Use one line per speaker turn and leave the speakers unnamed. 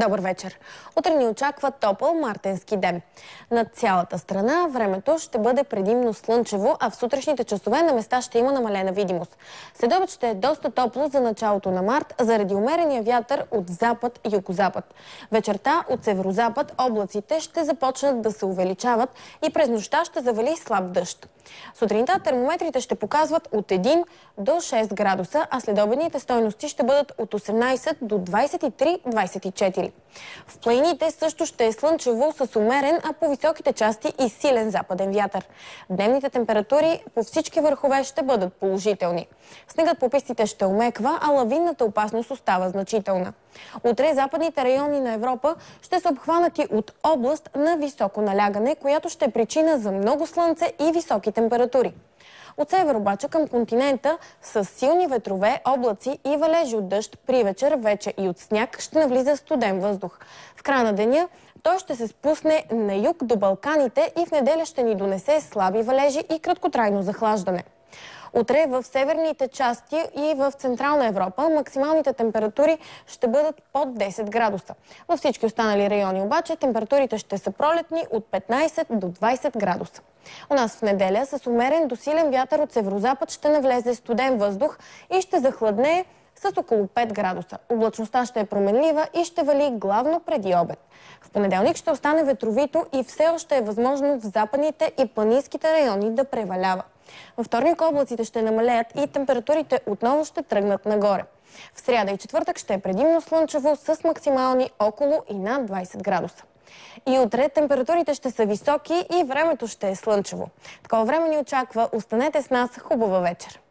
Добър вечер! Утре ни очаква топъл мартенски ден. На цялата страна времето ще бъде предимно слънчево, а в сутрешните часове на места ще има намалена видимост. Следобед ще е доста топло за началото на март, заради умерения вятър от запад и югозапад. Вечерта от северозапад облаците ще започнат да се увеличават и през нощта ще завали слаб дъжд. Сутринта термометрите ще показват от 1 до 6 градуса, а следобедните стойности ще бъдат от 18 до 23-24 сили. В планините също ще е слънчево с умерен, а по високите части и силен западен вятър. Дневните температури по всички върхове ще бъдат положителни. Снегът по пистите ще омеква, а лавинната опасност остава значителна. Утре западните райони на Европа ще са обхванати от област на високо налягане, която ще е причина за много слънце и високи температури. От север обаче към континента с силни ветрове, облаци и валежи от дъжд при вечер вече и от сняг ще навлиза студен въздух. В края на деня той ще се спусне на юг до Балканите и в неделя ще ни донесе слаби валежи и краткотрайно захлаждане. Утре в северните части и в Централна Европа максималните температури ще бъдат под 10 градуса. Във всички останали райони обаче температурите ще са пролетни от 15 до 20 градуса. У нас в неделя с умерен досилен вятър от северо-запад ще навлезе студен въздух и ще захладне с около 5 градуса. Облачността ще е променлива и ще вали главно преди обед. В понеделник ще остане ветровито и все още е възможно в западните и планинските райони да превалява. Във вторник облаците ще намалеят и температурите отново ще тръгнат нагоре. В сряда и четвъртък ще е предимно слънчево с максимални около и над 20 градуса. И утре температурите ще са високи и времето ще е слънчево. Такова време ни очаква. Останете с нас. Хубава вечер!